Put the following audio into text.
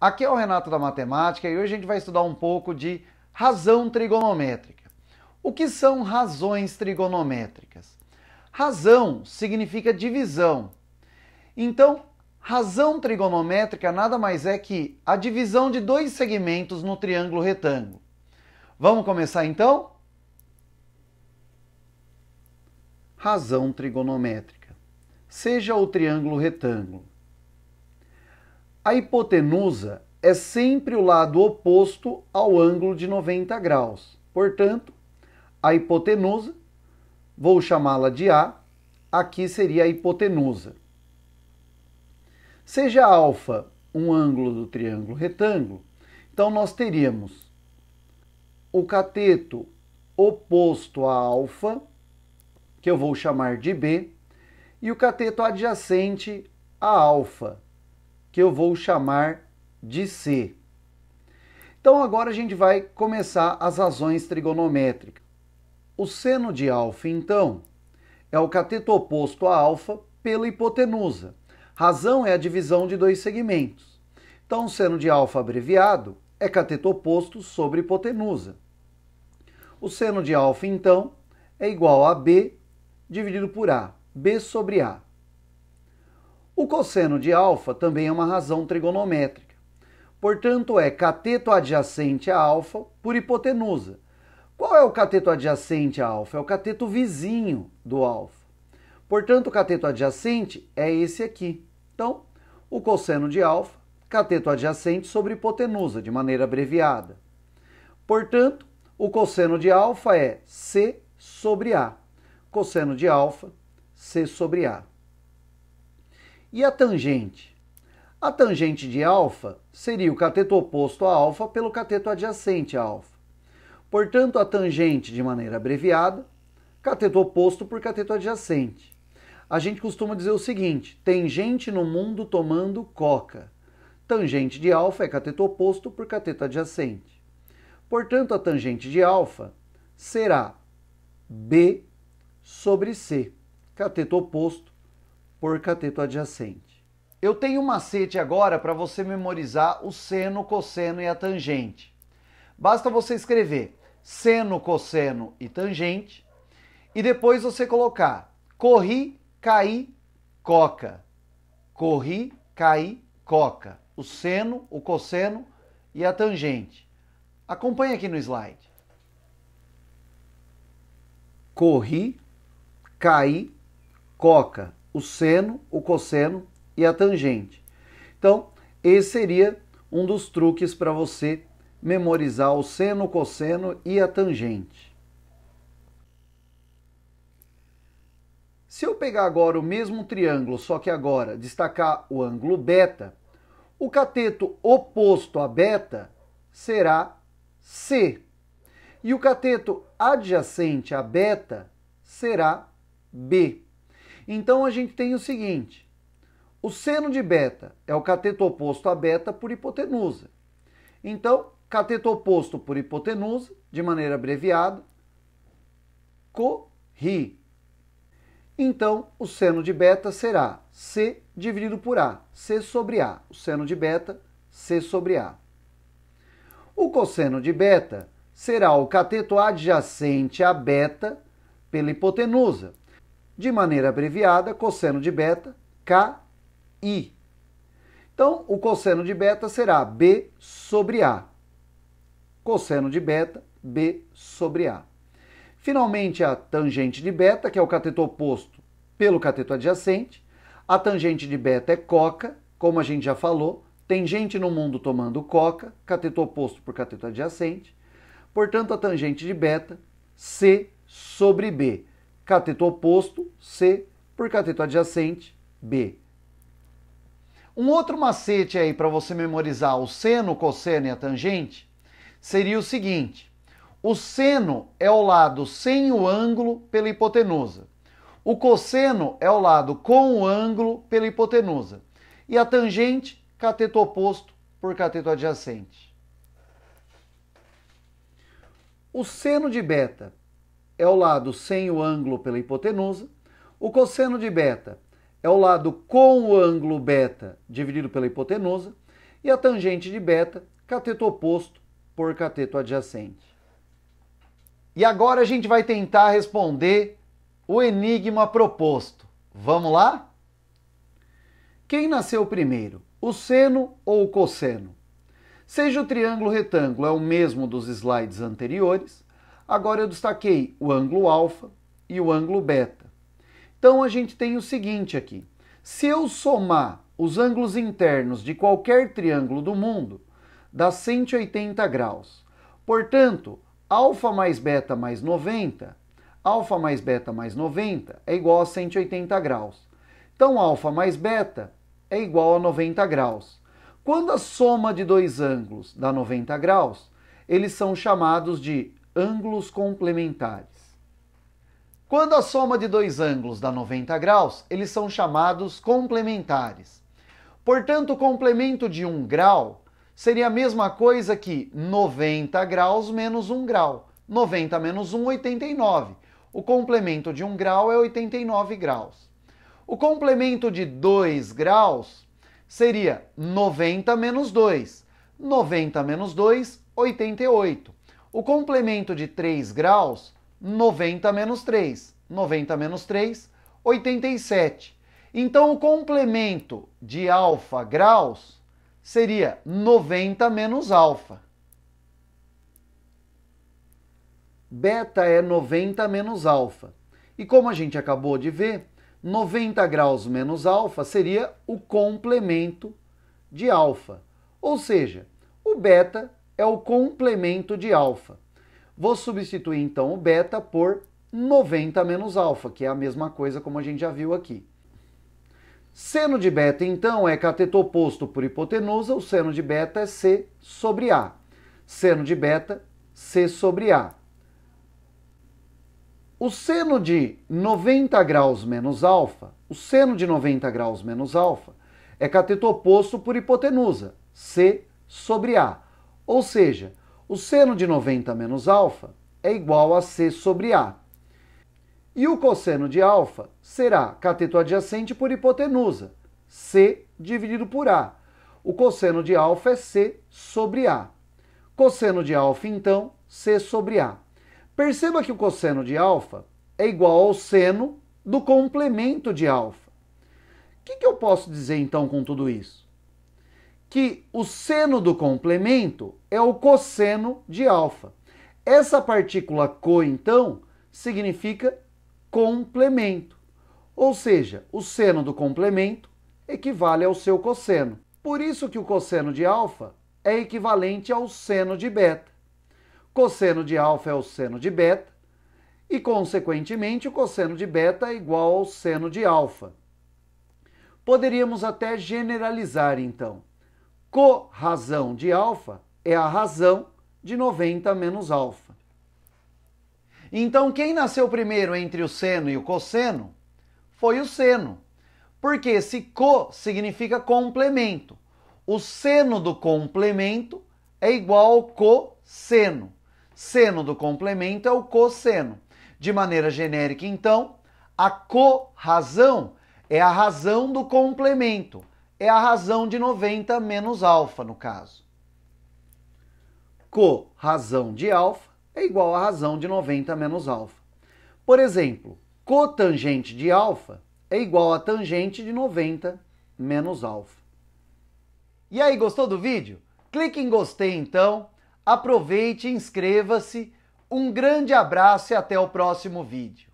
Aqui é o Renato da Matemática e hoje a gente vai estudar um pouco de razão trigonométrica. O que são razões trigonométricas? Razão significa divisão. Então, razão trigonométrica nada mais é que a divisão de dois segmentos no triângulo retângulo. Vamos começar então? Razão trigonométrica. Seja o triângulo retângulo a hipotenusa é sempre o lado oposto ao ângulo de 90 graus. Portanto, a hipotenusa, vou chamá-la de A, aqui seria a hipotenusa. Seja alfa um ângulo do triângulo retângulo, então nós teríamos o cateto oposto a alfa, que eu vou chamar de B, e o cateto adjacente a alfa, que eu vou chamar de C. Então agora a gente vai começar as razões trigonométricas. O seno de alfa, então, é o cateto oposto a alfa pela hipotenusa. Razão é a divisão de dois segmentos. Então, o seno de alfa abreviado é cateto oposto sobre hipotenusa. O seno de alfa, então, é igual a B dividido por A, B sobre A. O cosseno de alfa também é uma razão trigonométrica. Portanto, é cateto adjacente a alfa por hipotenusa. Qual é o cateto adjacente a alfa? É o cateto vizinho do alfa. Portanto, o cateto adjacente é esse aqui. Então, o cosseno de alfa, cateto adjacente sobre hipotenusa, de maneira abreviada. Portanto, o cosseno de alfa é C sobre A. Cosseno de alfa, C sobre A. E a tangente? A tangente de alfa seria o cateto oposto a alfa pelo cateto adjacente a alfa. Portanto, a tangente, de maneira abreviada, cateto oposto por cateto adjacente. A gente costuma dizer o seguinte: tem gente no mundo tomando coca. Tangente de alfa é cateto oposto por cateto adjacente. Portanto, a tangente de alfa será b sobre c, cateto oposto por cateto adjacente. Eu tenho um macete agora para você memorizar o seno, cosseno e a tangente. Basta você escrever seno, cosseno e tangente e depois você colocar corri, caí, coca. Corri, caí, coca. O seno, o cosseno e a tangente. Acompanhe aqui no slide. Corri, caí, coca o seno, o cosseno e a tangente. Então, esse seria um dos truques para você memorizar o seno, o cosseno e a tangente. Se eu pegar agora o mesmo triângulo, só que agora destacar o ângulo beta, o cateto oposto a beta será C. E o cateto adjacente a beta será B. Então a gente tem o seguinte: o seno de beta é o cateto oposto a beta por hipotenusa. Então, cateto oposto por hipotenusa, de maneira abreviada, corri. Então, o seno de beta será C dividido por A, C sobre A. O seno de beta, C sobre A. O cosseno de beta será o cateto adjacente a beta pela hipotenusa de maneira abreviada, cosseno de beta, KI. Então, o cosseno de beta será B sobre A. Cosseno de beta, B sobre A. Finalmente, a tangente de beta, que é o cateto oposto pelo cateto adjacente. A tangente de beta é coca, como a gente já falou. Tem gente no mundo tomando coca, cateto oposto por cateto adjacente. Portanto, a tangente de beta, C sobre B cateto oposto, C, por cateto adjacente, B. Um outro macete aí para você memorizar o seno, o cosseno e a tangente seria o seguinte: o seno é o lado sem o ângulo pela hipotenusa. O cosseno é o lado com o ângulo pela hipotenusa. E a tangente, cateto oposto por cateto adjacente. O seno de beta é o lado sem o ângulo pela hipotenusa. O cosseno de beta é o lado com o ângulo beta dividido pela hipotenusa. E a tangente de beta, cateto oposto por cateto adjacente. E agora a gente vai tentar responder o enigma proposto. Vamos lá? Quem nasceu primeiro, o seno ou o cosseno? Seja o triângulo retângulo é o mesmo dos slides anteriores, Agora eu destaquei o ângulo alfa e o ângulo beta. Então a gente tem o seguinte aqui: se eu somar os ângulos internos de qualquer triângulo do mundo, dá 180 graus. Portanto, alfa mais beta mais 90, alfa mais beta mais 90 é igual a 180 graus. Então, alfa mais beta é igual a 90 graus. Quando a soma de dois ângulos dá 90 graus, eles são chamados de ângulos complementares. Quando a soma de dois ângulos dá 90 graus, eles são chamados complementares. Portanto, o complemento de um grau seria a mesma coisa que 90 graus menos um grau. 90 menos 1, 89. O complemento de um grau é 89 graus. O complemento de 2 graus seria 90 menos 2. 90 menos 2, 88. O complemento de 3 graus, 90 menos 3. 90 menos 3, 87. Então, o complemento de alfa graus seria 90 menos alfa. Beta é 90 menos alfa. E como a gente acabou de ver, 90 graus menos alfa seria o complemento de alfa. Ou seja, o beta é o complemento de alfa. Vou substituir então o beta por 90 menos alfa, que é a mesma coisa como a gente já viu aqui. Seno de beta, então, é cateto oposto por hipotenusa, o seno de beta é C sobre A. Seno de beta, C sobre A. O seno de 90 graus menos alfa, o seno de 90 graus menos alfa, é cateto oposto por hipotenusa, C sobre A. Ou seja, o seno de 90 menos alfa é igual a C sobre A. E o cosseno de alfa será cateto adjacente por hipotenusa, C dividido por A. O cosseno de alfa é C sobre A. Cosseno de alfa, então, C sobre A. Perceba que o cosseno de alfa é igual ao seno do complemento de alfa. O que, que eu posso dizer, então, com tudo isso? que o seno do complemento é o cosseno de alfa. Essa partícula co, então, significa complemento. Ou seja, o seno do complemento equivale ao seu cosseno. Por isso que o cosseno de alfa é equivalente ao seno de beta. Cosseno de alfa é o seno de beta e, consequentemente, o cosseno de beta é igual ao seno de alfa. Poderíamos até generalizar, então corrazão de alfa é a razão de 90 menos alfa. Então, quem nasceu primeiro entre o seno e o cosseno foi o seno. Porque esse co significa complemento. O seno do complemento é igual ao cosseno. Seno do complemento é o cosseno. De maneira genérica, então, a corrazão é a razão do complemento é a razão de 90 menos alfa, no caso. Co-razão de alfa é igual à razão de 90 menos alfa. Por exemplo, cotangente de alfa é igual a tangente de 90 menos alfa. E aí, gostou do vídeo? Clique em gostei então, aproveite, inscreva-se, um grande abraço e até o próximo vídeo.